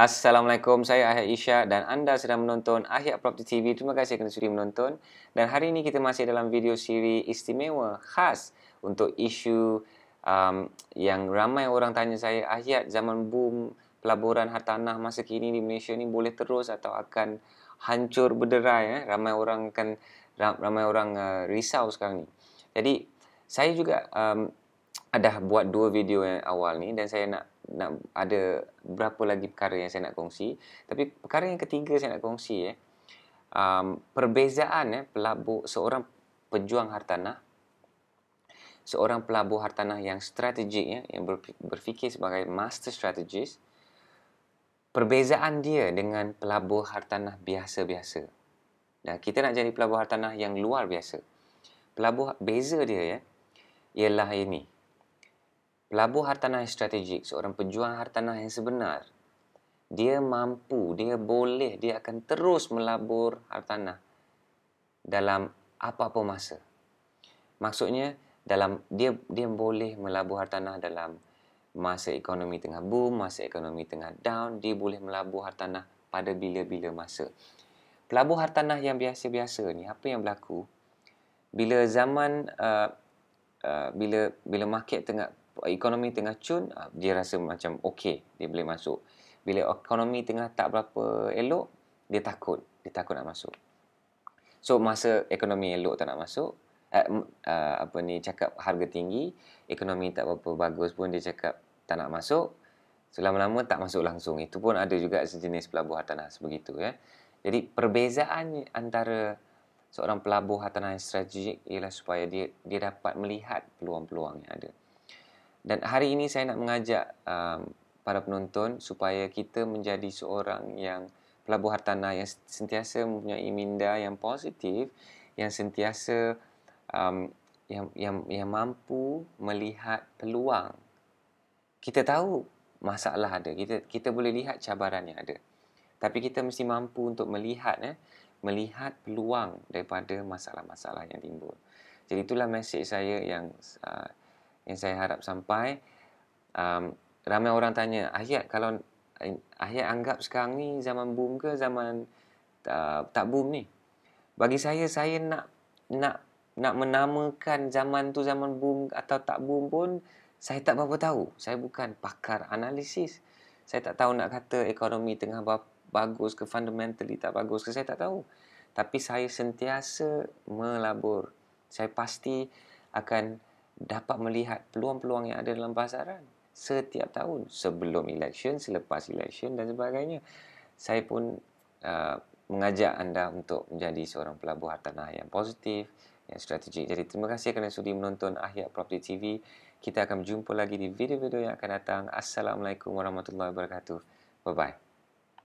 Assalamualaikum, saya Ahyat Isha dan anda sedang menonton Ahyat Property TV. Terima kasih kerana sudi menonton. Dan hari ini kita masih dalam video siri istimewa khas untuk isu um, yang ramai orang tanya saya, Ahyat. zaman boom pelaburan hartanah masa kini di Malaysia ni boleh terus atau akan hancur berderai? Eh? Ramai orang kan ramai orang uh, risau sekarang ni. Jadi saya juga um, ada buat dua video yang awal ni dan saya nak nak ada berapa lagi perkara yang saya nak kongsi. Tapi perkara yang ketiga saya nak kongsi eh um, perbezaan eh pelabur seorang pejuang hartanah seorang pelabur hartanah yang strategik ya yang berfikir sebagai master strategist perbezaan dia dengan pelabur hartanah biasa-biasa. Dan kita nak jadi pelabur hartanah yang luar biasa. Pelabur beza dia ya ialah ini pelabur hartanah yang strategik, seorang pejuang hartanah yang sebenar, dia mampu, dia boleh, dia akan terus melabur hartanah dalam apa-apa masa. Maksudnya, dalam dia dia boleh melabur hartanah dalam masa ekonomi tengah boom, masa ekonomi tengah down, dia boleh melabur hartanah pada bila-bila masa. Pelabur hartanah yang biasa-biasa ni, apa yang berlaku? Bila zaman, uh, uh, bila bila market tengah ekonomi tengah cun, ah, dia rasa macam okey, dia boleh masuk. Bila ekonomi tengah tak berapa elok, dia takut, dia takut nak masuk. So masa ekonomi elok tak nak masuk, eh, uh, apa ni cakap harga tinggi, ekonomi tak berapa bagus pun dia cakap tak nak masuk. selama lama-lama tak masuk langsung. Itu pun ada juga sejenis pelabur hartanah sebegitu ya. Jadi perbezaan antara seorang pelabur hartanah yang strategik ialah supaya dia dia dapat melihat peluang-peluang yang ada. Dan hari ini saya nak mengajak um, para penonton supaya kita menjadi seorang yang pelabur hartanah yang sentiasa mempunyai minda yang positif, yang sentiasa um, yang, yang, yang mampu melihat peluang. Kita tahu masalah ada, kita, kita boleh lihat cabaran yang ada. Tapi kita mesti mampu untuk melihat eh, melihat peluang daripada masalah-masalah yang timbul. Jadi itulah mesej saya yang uh, yang saya harap sampai um, ramai orang tanya ayat kalau eh, ayat anggap sekarang ni zaman boom ke zaman uh, tak boom ni bagi saya saya nak nak nak menamakan zaman tu zaman boom atau tak boom pun saya tak berapa tahu saya bukan pakar analisis saya tak tahu nak kata ekonomi tengah bagus ke fundamentally tak bagus ke saya tak tahu tapi saya sentiasa melabur saya pasti akan dapat melihat peluang-peluang yang ada dalam pasaran setiap tahun sebelum election, selepas election dan sebagainya. Saya pun uh, mengajak anda untuk menjadi seorang pelabur hartanah yang positif, yang strategik. Jadi terima kasih kerana sudi menonton Ahya Property TV. Kita akan berjumpa lagi di video-video yang akan datang. Assalamualaikum warahmatullahi wabarakatuh. Bye-bye.